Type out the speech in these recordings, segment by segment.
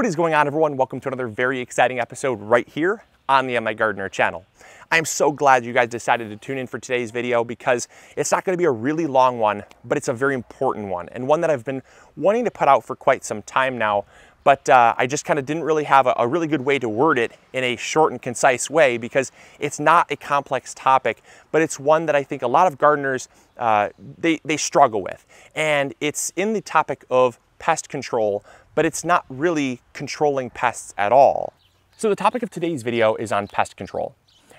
What is going on everyone? Welcome to another very exciting episode right here on the MI Gardener channel. I am so glad you guys decided to tune in for today's video because it's not gonna be a really long one, but it's a very important one and one that I've been wanting to put out for quite some time now, but uh, I just kind of didn't really have a, a really good way to word it in a short and concise way because it's not a complex topic, but it's one that I think a lot of gardeners, uh, they, they struggle with. And it's in the topic of pest control but it's not really controlling pests at all. So the topic of today's video is on pest control.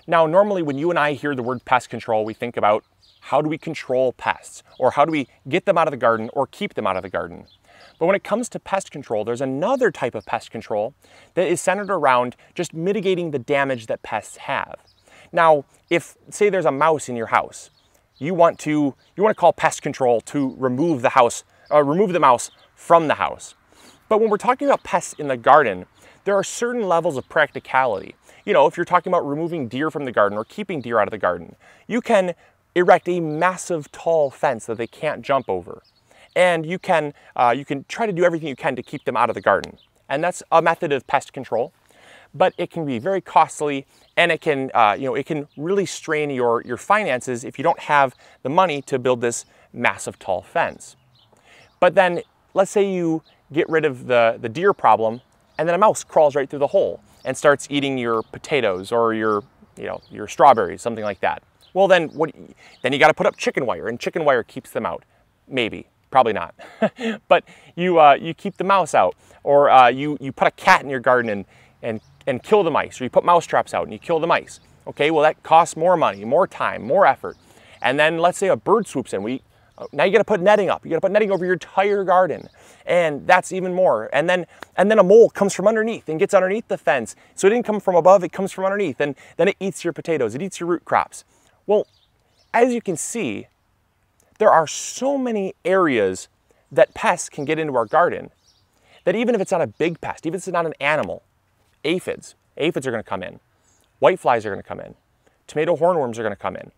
Now, normally when you and I hear the word pest control, we think about how do we control pests or how do we get them out of the garden or keep them out of the garden. But when it comes to pest control, there's another type of pest control that is centered around just mitigating the damage that pests have. Now, if say there's a mouse in your house, you want to you want to call pest control to remove the house uh, remove the mouse from the house. But when we're talking about pests in the garden, there are certain levels of practicality. You know, if you're talking about removing deer from the garden or keeping deer out of the garden, you can erect a massive tall fence that they can't jump over. And you can, uh, you can try to do everything you can to keep them out of the garden. And that's a method of pest control, but it can be very costly and it can, uh, you know, it can really strain your, your finances if you don't have the money to build this massive tall fence. But then let's say you get rid of the, the deer problem, and then a mouse crawls right through the hole and starts eating your potatoes or your, you know, your strawberries, something like that. Well, then what? Then you got to put up chicken wire, and chicken wire keeps them out. Maybe, probably not, but you uh, you keep the mouse out, or uh, you you put a cat in your garden and and and kill the mice, or you put mouse traps out and you kill the mice. Okay, well that costs more money, more time, more effort. And then let's say a bird swoops in. We now you gotta put netting up. You gotta put netting over your entire garden. And that's even more. And then and then a mole comes from underneath and gets underneath the fence. So it didn't come from above, it comes from underneath. And then it eats your potatoes, it eats your root crops. Well, as you can see, there are so many areas that pests can get into our garden that even if it's not a big pest, even if it's not an animal, aphids, aphids are gonna come in. White flies are gonna come in. Tomato hornworms are gonna come in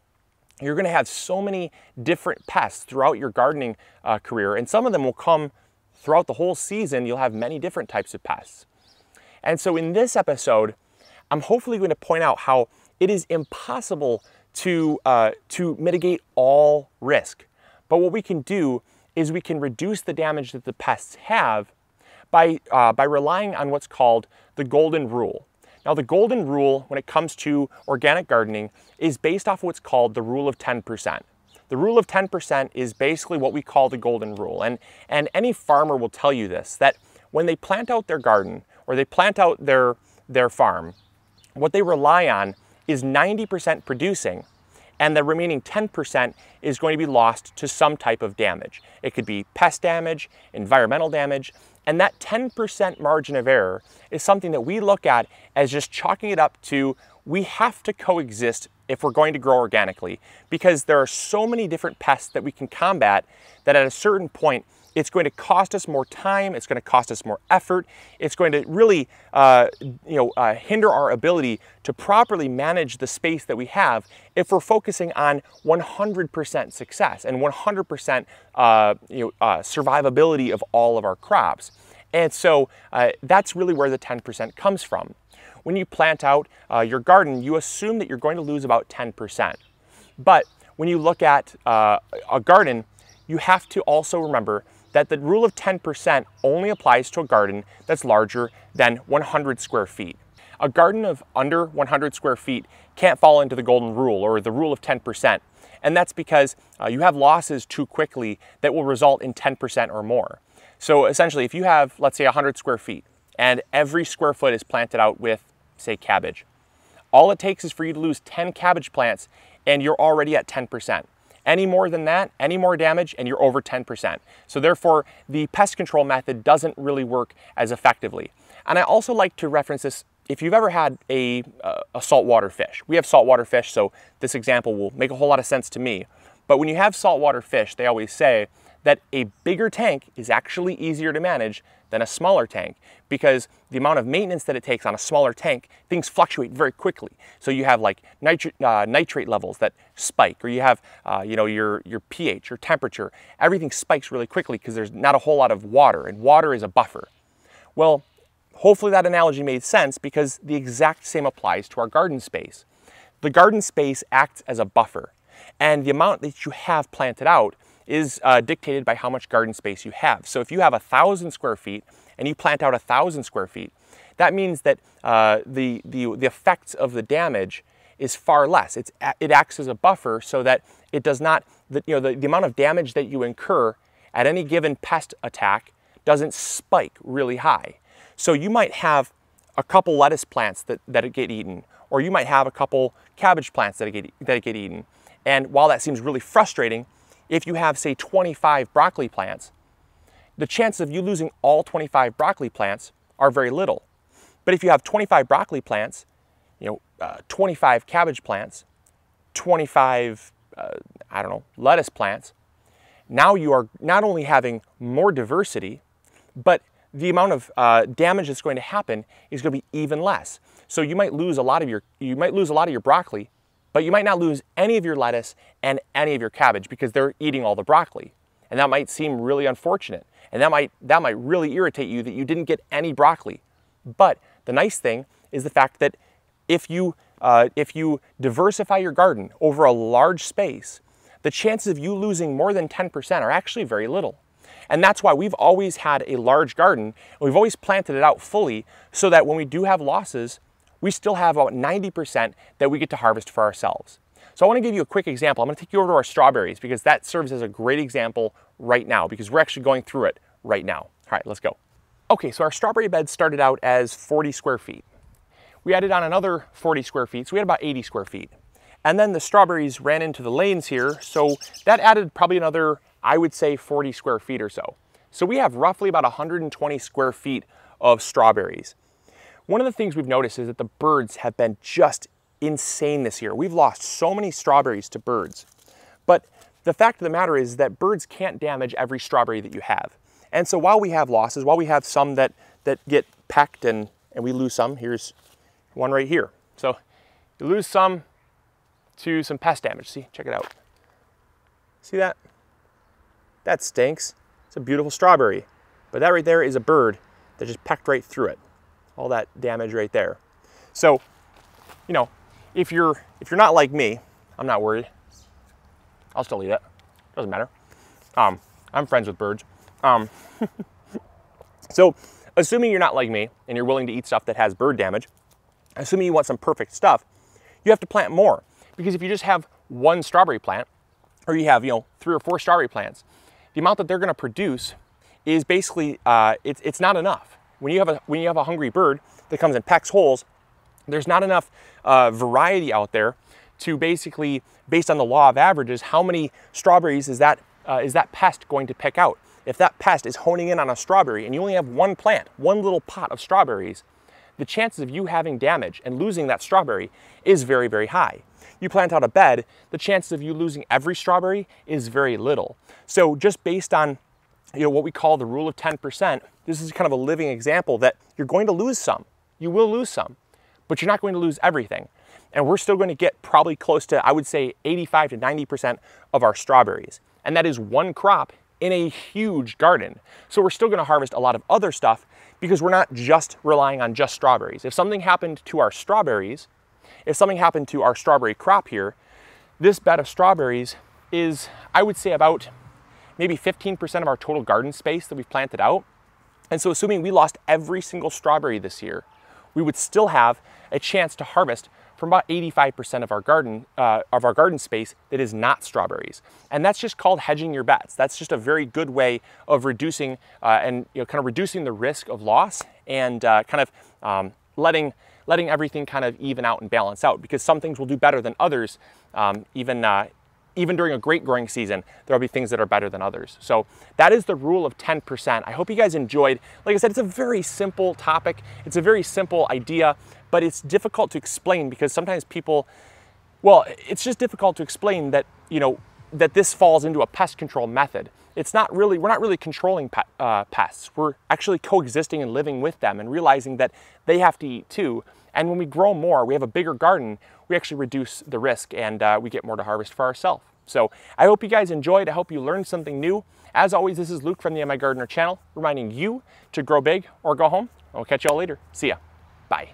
you're gonna have so many different pests throughout your gardening uh, career, and some of them will come throughout the whole season. You'll have many different types of pests. And so in this episode, I'm hopefully going to point out how it is impossible to, uh, to mitigate all risk. But what we can do is we can reduce the damage that the pests have by, uh, by relying on what's called the golden rule. Now the golden rule when it comes to organic gardening is based off what's called the rule of 10%. The rule of 10% is basically what we call the golden rule. And, and any farmer will tell you this, that when they plant out their garden or they plant out their, their farm, what they rely on is 90% producing and the remaining 10% is going to be lost to some type of damage. It could be pest damage, environmental damage, and that 10% margin of error is something that we look at as just chalking it up to we have to coexist if we're going to grow organically because there are so many different pests that we can combat that at a certain point, it's going to cost us more time. It's going to cost us more effort. It's going to really, uh, you know, uh, hinder our ability to properly manage the space that we have if we're focusing on 100% success and 100% uh, you know, uh, survivability of all of our crops. And so uh, that's really where the 10% comes from. When you plant out uh, your garden, you assume that you're going to lose about 10%. But when you look at a garden, you have to also remember that the rule of 10% only applies to a garden that's larger than 100 square feet. A garden of under 100 square feet can't fall into the golden rule or the rule of 10%. And that's because uh, you have losses too quickly that will result in 10% or more. So essentially, if you have, let's say, 100 square feet and every square foot is planted out with, say, cabbage, all it takes is for you to lose 10 cabbage plants and you're already at 10%. Any more than that, any more damage, and you're over 10%. So therefore, the pest control method doesn't really work as effectively. And I also like to reference this if you've ever had a, uh, a saltwater fish. We have saltwater fish, so this example will make a whole lot of sense to me. But when you have saltwater fish, they always say, that a bigger tank is actually easier to manage than a smaller tank because the amount of maintenance that it takes on a smaller tank, things fluctuate very quickly. So you have like nitri uh, nitrate levels that spike or you have uh, you know, your, your pH, your temperature, everything spikes really quickly because there's not a whole lot of water and water is a buffer. Well, hopefully that analogy made sense because the exact same applies to our garden space. The garden space acts as a buffer and the amount that you have planted out is uh, dictated by how much garden space you have. So if you have a thousand square feet and you plant out a thousand square feet, that means that uh, the, the, the effects of the damage is far less. It's, it acts as a buffer so that it does not, the, you know, the, the amount of damage that you incur at any given pest attack doesn't spike really high. So you might have a couple lettuce plants that, that get eaten, or you might have a couple cabbage plants that get, that get eaten. And while that seems really frustrating, if you have, say, 25 broccoli plants, the chances of you losing all 25 broccoli plants are very little. But if you have 25 broccoli plants, you know, uh, 25 cabbage plants, 25, uh, I don't know, lettuce plants, now you are not only having more diversity, but the amount of uh, damage that's going to happen is going to be even less. So you might lose a lot of your you might lose a lot of your broccoli, but you might not lose any of your lettuce and any of your cabbage because they're eating all the broccoli. And that might seem really unfortunate. And that might, that might really irritate you that you didn't get any broccoli. But the nice thing is the fact that if you, uh, if you diversify your garden over a large space, the chances of you losing more than 10% are actually very little. And that's why we've always had a large garden and we've always planted it out fully so that when we do have losses, we still have about 90% that we get to harvest for ourselves. So I wanna give you a quick example. I'm gonna take you over to our strawberries because that serves as a great example right now because we're actually going through it right now. All right, let's go. Okay, so our strawberry bed started out as 40 square feet. We added on another 40 square feet, so we had about 80 square feet. And then the strawberries ran into the lanes here, so that added probably another, I would say 40 square feet or so. So we have roughly about 120 square feet of strawberries. One of the things we've noticed is that the birds have been just insane this year. We've lost so many strawberries to birds. But the fact of the matter is that birds can't damage every strawberry that you have. And so while we have losses, while we have some that, that get pecked and, and we lose some, here's one right here. So you lose some to some pest damage. See, check it out. See that? That stinks. It's a beautiful strawberry. But that right there is a bird that just pecked right through it all that damage right there. So, you know, if you're if you're not like me, I'm not worried. I'll still eat it. Doesn't matter. Um, I'm friends with birds. Um, so, assuming you're not like me and you're willing to eat stuff that has bird damage, assuming you want some perfect stuff, you have to plant more because if you just have one strawberry plant or you have you know three or four strawberry plants, the amount that they're going to produce is basically uh, it's it's not enough when you have a, when you have a hungry bird that comes and pecks holes, there's not enough uh, variety out there to basically, based on the law of averages, how many strawberries is that, uh, is that pest going to pick out? If that pest is honing in on a strawberry and you only have one plant, one little pot of strawberries, the chances of you having damage and losing that strawberry is very, very high. You plant out a bed, the chances of you losing every strawberry is very little. So just based on you know, what we call the rule of 10%, this is kind of a living example that you're going to lose some. You will lose some, but you're not going to lose everything. And we're still going to get probably close to, I would say, 85 to 90% of our strawberries. And that is one crop in a huge garden. So we're still gonna harvest a lot of other stuff because we're not just relying on just strawberries. If something happened to our strawberries, if something happened to our strawberry crop here, this bed of strawberries is, I would say about maybe 15% of our total garden space that we've planted out. And so assuming we lost every single strawberry this year, we would still have a chance to harvest from about 85% of our garden uh, of our garden space that is not strawberries. And that's just called hedging your bets. That's just a very good way of reducing uh, and you know, kind of reducing the risk of loss and uh, kind of um, letting letting everything kind of even out and balance out because some things will do better than others, um, even uh, even during a great growing season, there'll be things that are better than others. So that is the rule of 10%. I hope you guys enjoyed. Like I said, it's a very simple topic. It's a very simple idea, but it's difficult to explain because sometimes people, well, it's just difficult to explain that, you know, that this falls into a pest control method it's not really, we're not really controlling uh, pests. We're actually coexisting and living with them and realizing that they have to eat too. And when we grow more, we have a bigger garden, we actually reduce the risk and uh, we get more to harvest for ourselves. So I hope you guys enjoyed. I hope you learned something new. As always, this is Luke from the MI Gardener channel, reminding you to grow big or go home. I'll catch y'all later. See ya. Bye.